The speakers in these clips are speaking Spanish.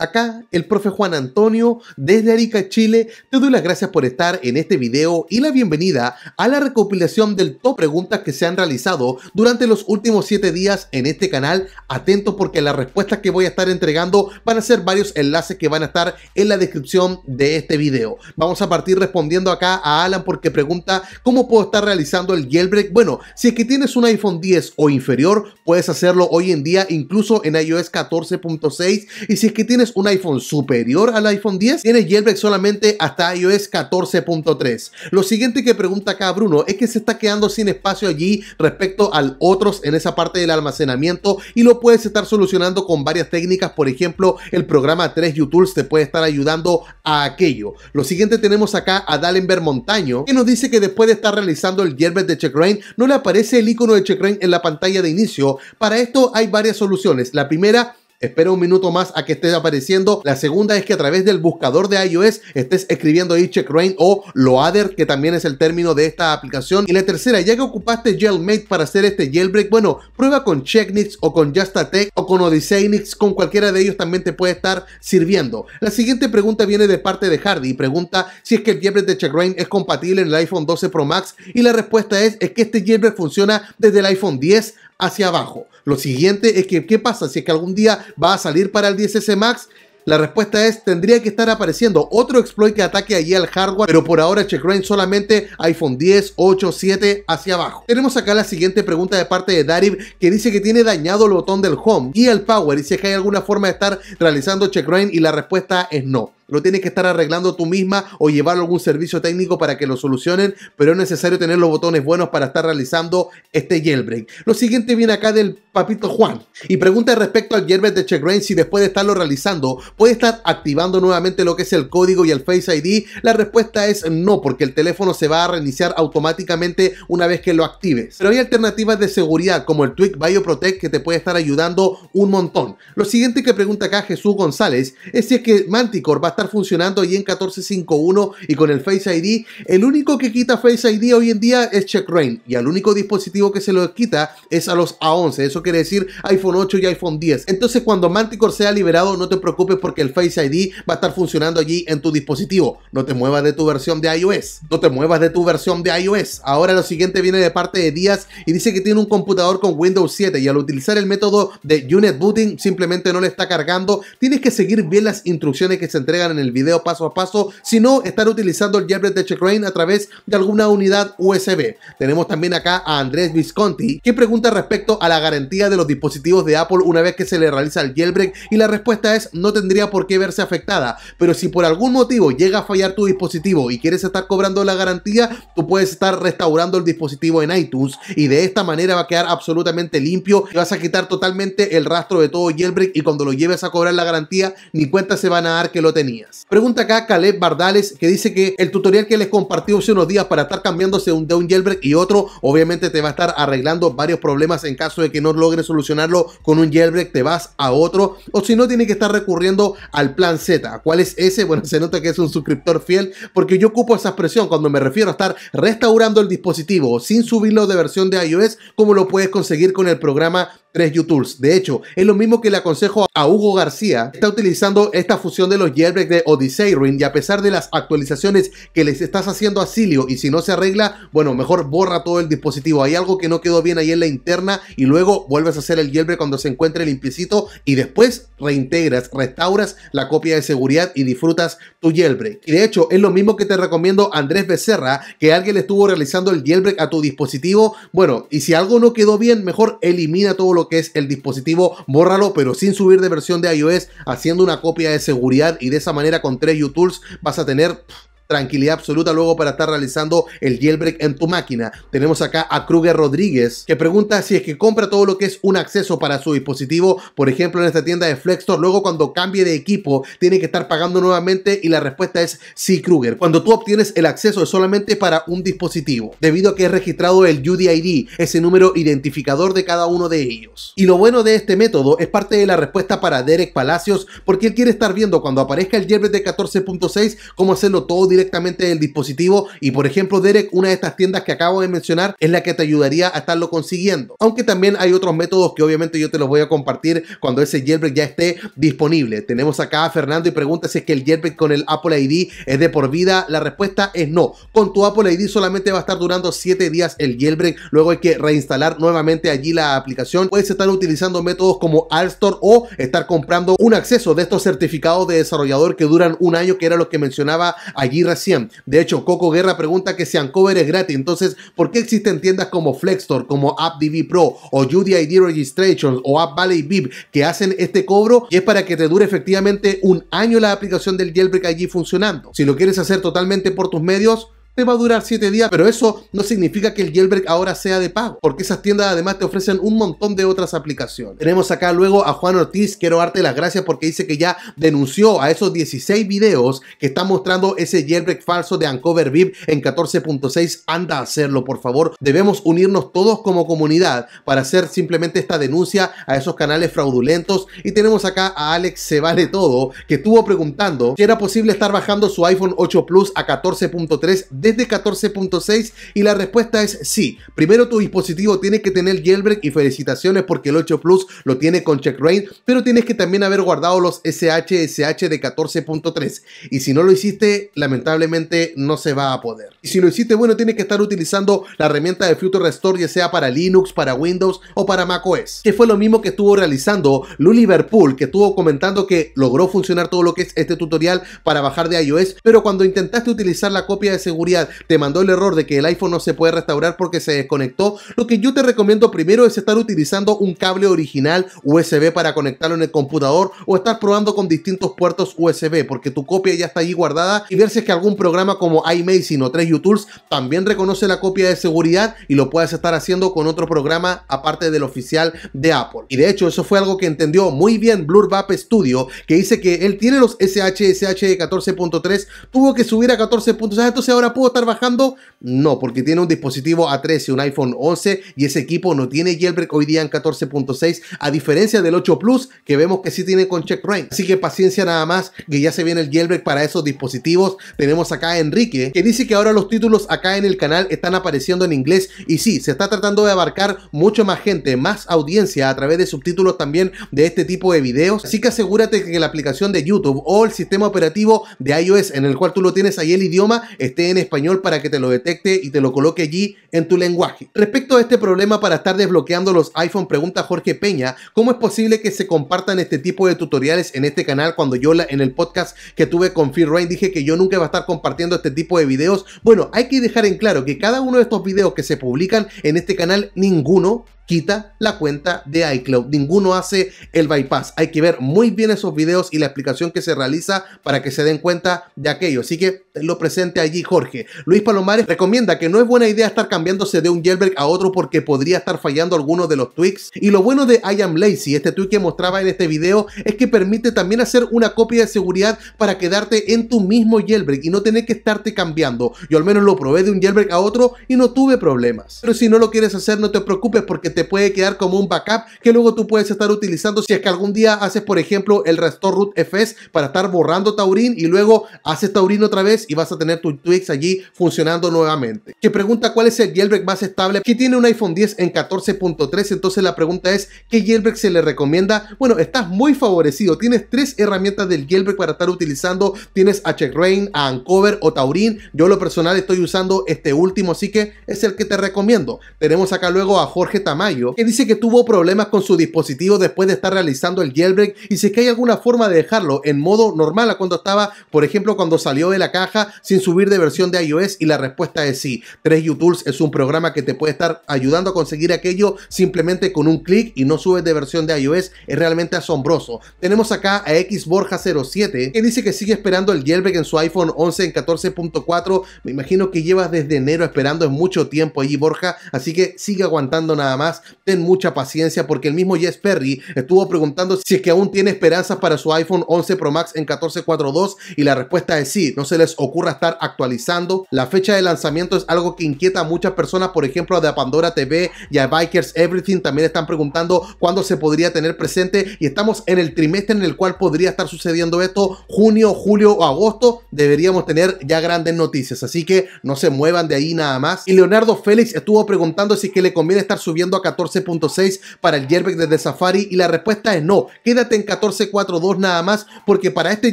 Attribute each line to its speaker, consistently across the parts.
Speaker 1: Acá el profe Juan Antonio desde Arica, Chile. Te doy las gracias por estar en este video y la bienvenida a la recopilación del top preguntas que se han realizado durante los últimos 7 días en este canal. Atentos porque las respuestas que voy a estar entregando van a ser varios enlaces que van a estar en la descripción de este video. Vamos a partir respondiendo acá a Alan porque pregunta cómo puedo estar realizando el jailbreak. Bueno, si es que tienes un iPhone 10 o inferior, puedes hacerlo hoy en día incluso en iOS 14.6 y si es que tienes un iPhone superior al iPhone 10, Tiene jailbreak solamente hasta iOS 14.3. Lo siguiente que pregunta acá Bruno es que se está quedando sin espacio allí respecto al otros en esa parte del almacenamiento y lo puedes estar solucionando con varias técnicas, por ejemplo, el programa 3 utools te puede estar ayudando a aquello. Lo siguiente tenemos acá a Dallenberg Montaño, que nos dice que después de estar realizando el jailbreak de Checkrain, no le aparece el icono de Checkrain en la pantalla de inicio. Para esto hay varias soluciones. La primera Espera un minuto más a que estés apareciendo. La segunda es que a través del buscador de iOS estés escribiendo ahí CheckRain o Loader, que también es el término de esta aplicación. Y la tercera, ya que ocupaste Jailmate para hacer este jailbreak, bueno, prueba con Checknix o con Justatech o con Odysseynix, con cualquiera de ellos también te puede estar sirviendo. La siguiente pregunta viene de parte de Hardy y pregunta si es que el jailbreak de CheckRain es compatible en el iPhone 12 Pro Max y la respuesta es, es que este jailbreak funciona desde el iPhone 10 hacia abajo. Lo siguiente es que, ¿qué pasa? Si es que algún día va a salir para el 10S Max, la respuesta es, tendría que estar apareciendo otro exploit que ataque allí al hardware, pero por ahora Checkra1n solamente iPhone 10, 8, 7 hacia abajo. Tenemos acá la siguiente pregunta de parte de Darib que dice que tiene dañado el botón del Home y el Power y si es que hay alguna forma de estar realizando Checkra1n y la respuesta es no. Lo tienes que estar arreglando tú misma o llevarlo a algún servicio técnico para que lo solucionen, pero es necesario tener los botones buenos para estar realizando este jailbreak. Lo siguiente viene acá del papito Juan y pregunta respecto al jailbreak de CheckRain si después de estarlo realizando puede estar activando nuevamente lo que es el código y el Face ID. La respuesta es no, porque el teléfono se va a reiniciar automáticamente una vez que lo actives. Pero hay alternativas de seguridad como el Twig BioProtect que te puede estar ayudando un montón. Lo siguiente que pregunta acá Jesús González es si es que Manticore va a estar funcionando ahí en 1451 y con el Face ID. El único que quita Face ID hoy en día es Check Rain y al único dispositivo que se lo quita es a los A11. Eso quiere decir iPhone 8 y iPhone 10. Entonces cuando Manticore sea liberado no te preocupes porque el Face ID va a estar funcionando allí en tu dispositivo. No te muevas de tu versión de iOS. No te muevas de tu versión de iOS. Ahora lo siguiente viene de parte de Díaz y dice que tiene un computador con Windows 7 y al utilizar el método de Unit Booting simplemente no le está cargando. Tienes que seguir bien las instrucciones que se entregan en el video paso a paso, sino estar utilizando el jailbreak de Checkrain a través de alguna unidad USB. Tenemos también acá a Andrés Visconti, que pregunta respecto a la garantía de los dispositivos de Apple una vez que se le realiza el jailbreak y la respuesta es no tendría por qué verse afectada, pero si por algún motivo llega a fallar tu dispositivo y quieres estar cobrando la garantía, tú puedes estar restaurando el dispositivo en iTunes y de esta manera va a quedar absolutamente limpio y vas a quitar totalmente el rastro de todo jailbreak y cuando lo lleves a cobrar la garantía ni cuenta se van a dar que lo tenías. Pregunta acá Caleb Bardales que dice que el tutorial que les compartí hace unos días para estar cambiándose de un jailbreak y otro, obviamente te va a estar arreglando varios problemas en caso de que no logres solucionarlo con un jailbreak, te vas a otro. O si no, tienes que estar recurriendo al plan Z. ¿Cuál es ese? Bueno, se nota que es un suscriptor fiel porque yo ocupo esa expresión cuando me refiero a estar restaurando el dispositivo sin subirlo de versión de iOS como lo puedes conseguir con el programa tres Tools. De hecho, es lo mismo que le aconsejo a Hugo García. Está utilizando esta fusión de los jailbreak de Odyssey Ring y a pesar de las actualizaciones que les estás haciendo a Silio y si no se arregla, bueno, mejor borra todo el dispositivo. Hay algo que no quedó bien ahí en la interna y luego vuelves a hacer el jailbreak cuando se encuentre limpiecito y después reintegras, restauras la copia de seguridad y disfrutas tu jailbreak. Y de hecho, es lo mismo que te recomiendo Andrés Becerra, que alguien le estuvo realizando el jailbreak a tu dispositivo. Bueno, y si algo no quedó bien, mejor elimina todo lo que es el dispositivo, bórralo, pero sin subir de versión de iOS, haciendo una copia de seguridad y de esa manera con tres U-Tools vas a tener tranquilidad absoluta luego para estar realizando el jailbreak en tu máquina. Tenemos acá a Kruger Rodríguez que pregunta si es que compra todo lo que es un acceso para su dispositivo, por ejemplo en esta tienda de Flexstore, luego cuando cambie de equipo tiene que estar pagando nuevamente y la respuesta es sí Kruger. Cuando tú obtienes el acceso es solamente para un dispositivo, debido a que es registrado el UDID, ese número identificador de cada uno de ellos. Y lo bueno de este método es parte de la respuesta para Derek Palacios porque él quiere estar viendo cuando aparezca el jailbreak de 14.6 cómo hacerlo todo directamente directamente del dispositivo y por ejemplo Derek, una de estas tiendas que acabo de mencionar es la que te ayudaría a estarlo consiguiendo. Aunque también hay otros métodos que obviamente yo te los voy a compartir cuando ese jailbreak ya esté disponible. Tenemos acá a Fernando y pregunta si es que el jailbreak con el Apple ID es de por vida. La respuesta es no. Con tu Apple ID solamente va a estar durando 7 días el jailbreak. Luego hay que reinstalar nuevamente allí la aplicación. Puedes estar utilizando métodos como Store o estar comprando un acceso de estos certificados de desarrollador que duran un año, que era lo que mencionaba allí 100. De hecho, Coco Guerra pregunta que si Ancover es gratis, entonces, ¿por qué existen tiendas como Flexstore, como AppDB Pro o UDID ID Registrations o App Valley VIP que hacen este cobro y es para que te dure efectivamente un año la aplicación del jailbreak allí funcionando? Si lo quieres hacer totalmente por tus medios, va a durar 7 días, pero eso no significa que el jailbreak ahora sea de pago, porque esas tiendas además te ofrecen un montón de otras aplicaciones. Tenemos acá luego a Juan Ortiz, quiero darte las gracias porque dice que ya denunció a esos 16 videos que están mostrando ese jailbreak falso de Uncover VIP en 14.6. Anda a hacerlo, por favor. Debemos unirnos todos como comunidad para hacer simplemente esta denuncia a esos canales fraudulentos. Y tenemos acá a Alex Se Vale Todo, que estuvo preguntando si era posible estar bajando su iPhone 8 Plus a 14.3 de de 14.6 y la respuesta es sí. Primero tu dispositivo tiene que tener jailbreak y felicitaciones porque el 8 Plus lo tiene con check rain pero tienes que también haber guardado los SHSH de 14.3 y si no lo hiciste, lamentablemente no se va a poder. Y si lo hiciste, bueno, tienes que estar utilizando la herramienta de Future Restore ya sea para Linux, para Windows o para macOS, que fue lo mismo que estuvo realizando Luliverpool, que estuvo comentando que logró funcionar todo lo que es este tutorial para bajar de iOS, pero cuando intentaste utilizar la copia de seguridad te mandó el error de que el iPhone no se puede restaurar porque se desconectó, lo que yo te recomiendo primero es estar utilizando un cable original USB para conectarlo en el computador o estar probando con distintos puertos USB porque tu copia ya está ahí guardada y ver si es que algún programa como iMazing o 3 Tools también reconoce la copia de seguridad y lo puedes estar haciendo con otro programa aparte del oficial de Apple. Y de hecho eso fue algo que entendió muy bien Blurbap Studio que dice que él tiene los SHSH de 14.3, tuvo que subir a 14.0, ah, entonces ahora estar bajando? No, porque tiene un dispositivo A13, un iPhone 11 y ese equipo no tiene jailbreak hoy día en 14.6, a diferencia del 8 Plus que vemos que sí tiene con check rain. Así que paciencia nada más, que ya se viene el jailbreak para esos dispositivos. Tenemos acá a Enrique que dice que ahora los títulos acá en el canal están apareciendo en inglés y sí, se está tratando de abarcar mucho más gente, más audiencia a través de subtítulos también de este tipo de videos. Así que asegúrate que la aplicación de YouTube o el sistema operativo de iOS en el cual tú lo tienes ahí el idioma esté en español español para que te lo detecte y te lo coloque allí en tu lenguaje. Respecto a este problema para estar desbloqueando los iPhone, pregunta Jorge Peña, ¿cómo es posible que se compartan este tipo de tutoriales en este canal cuando yo la, en el podcast que tuve con Phil dije que yo nunca iba a estar compartiendo este tipo de videos? Bueno, hay que dejar en claro que cada uno de estos videos que se publican en este canal, ninguno quita la cuenta de iCloud. Ninguno hace el bypass. Hay que ver muy bien esos videos y la explicación que se realiza para que se den cuenta de aquello. Así que lo presente allí, Jorge. Luis Palomares recomienda que no es buena idea estar cambiándose de un jailbreak a otro porque podría estar fallando algunos de los tweaks. Y lo bueno de I am lazy, este tweet que mostraba en este video, es que permite también hacer una copia de seguridad para quedarte en tu mismo jailbreak y no tener que estarte cambiando. Yo al menos lo probé de un jailbreak a otro y no tuve problemas. Pero si no lo quieres hacer, no te preocupes porque te puede quedar como un backup que luego tú puedes estar utilizando si es que algún día haces, por ejemplo, el restore root fs para estar borrando taurín y luego haces taurín otra vez y vas a tener tu Twix allí funcionando nuevamente. Que pregunta cuál es el jailbreak más estable que tiene un iPhone 10 en 14.3. Entonces la pregunta es, ¿qué jailbreak se le recomienda? Bueno, estás muy favorecido. Tienes tres herramientas del jailbreak para estar utilizando. Tienes a Check Rain, a Ancover o Taurín. Yo lo personal estoy usando este último, así que es el que te recomiendo. Tenemos acá luego a Jorge Tamay que dice que tuvo problemas con su dispositivo después de estar realizando el jailbreak y si es que hay alguna forma de dejarlo en modo normal a cuando estaba, por ejemplo, cuando salió de la caja sin subir de versión de iOS y la respuesta es sí. 3U Tools es un programa que te puede estar ayudando a conseguir aquello simplemente con un clic y no subes de versión de iOS. Es realmente asombroso. Tenemos acá a XBorja07 que dice que sigue esperando el jailbreak en su iPhone 11 en 14.4. Me imagino que llevas desde enero esperando es mucho tiempo allí Borja, así que sigue aguantando nada más ten mucha paciencia porque el mismo Jess Perry estuvo preguntando si es que aún tiene esperanzas para su iPhone 11 Pro Max en 1442 y la respuesta es sí, no se les ocurra estar actualizando. La fecha de lanzamiento es algo que inquieta a muchas personas, por ejemplo, de a Pandora TV y a Bikers Everything también están preguntando cuándo se podría tener presente y estamos en el trimestre en el cual podría estar sucediendo esto, junio, julio o agosto, deberíamos tener ya grandes noticias, así que no se muevan de ahí nada más. Y Leonardo Félix estuvo preguntando si es que le conviene estar subiendo 14.6 para el Jerbeck de Safari y la respuesta es no, quédate en 14.4.2 nada más porque para este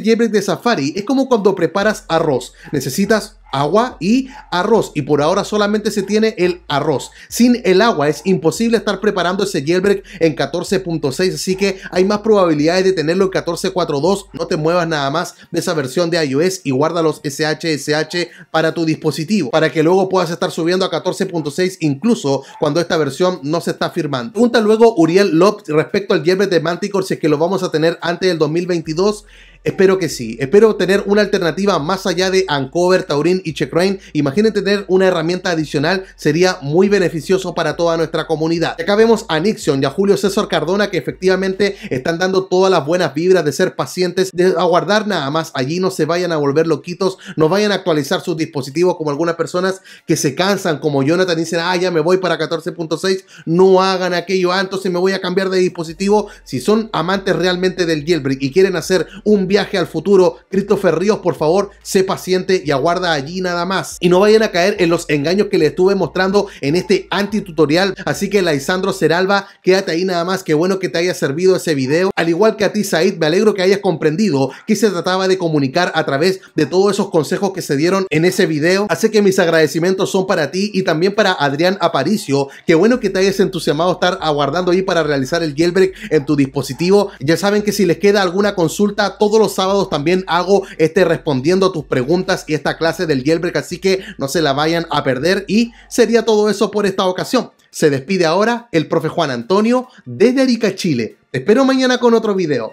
Speaker 1: Jerbeck de Safari es como cuando preparas arroz, necesitas agua y arroz. Y por ahora solamente se tiene el arroz. Sin el agua es imposible estar preparando ese jailbreak en 14.6. Así que hay más probabilidades de tenerlo en 14.4.2. No te muevas nada más de esa versión de iOS y guarda los SHSH para tu dispositivo. Para que luego puedas estar subiendo a 14.6 incluso cuando esta versión no se está firmando. Pregunta luego Uriel Lop respecto al jailbreak de Manticore si es que lo vamos a tener antes del 2022. Espero que sí. Espero tener una alternativa más allá de Ancover, Taurin y Checkrain. imaginen tener una herramienta adicional. Sería muy beneficioso para toda nuestra comunidad. Y acá vemos a Nixon y a Julio César Cardona que efectivamente están dando todas las buenas vibras de ser pacientes, de aguardar nada más. Allí no se vayan a volver loquitos, no vayan a actualizar sus dispositivos como algunas personas que se cansan, como Jonathan, dice, dicen, ah, ya me voy para 14.6. No hagan aquello, antes, entonces me voy a cambiar de dispositivo. Si son amantes realmente del jailbreak y quieren hacer un viaje al futuro. Christopher Ríos, por favor, sé paciente y aguarda allí nada más. Y no vayan a caer en los engaños que les estuve mostrando en este anti-tutorial. Así que Laisandro Seralba, quédate ahí nada más. Qué bueno que te haya servido ese video. Al igual que a ti, Said, me alegro que hayas comprendido que se trataba de comunicar a través de todos esos consejos que se dieron en ese video. Así que mis agradecimientos son para ti y también para Adrián Aparicio. Qué bueno que te hayas entusiasmado estar aguardando ahí para realizar el jailbreak en tu dispositivo. Ya saben que si les queda alguna consulta, todo los sábados también hago este respondiendo a tus preguntas y esta clase del jailbreak, así que no se la vayan a perder. Y sería todo eso por esta ocasión. Se despide ahora el profe Juan Antonio desde Arica, Chile. Te espero mañana con otro video.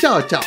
Speaker 1: Chao, chao.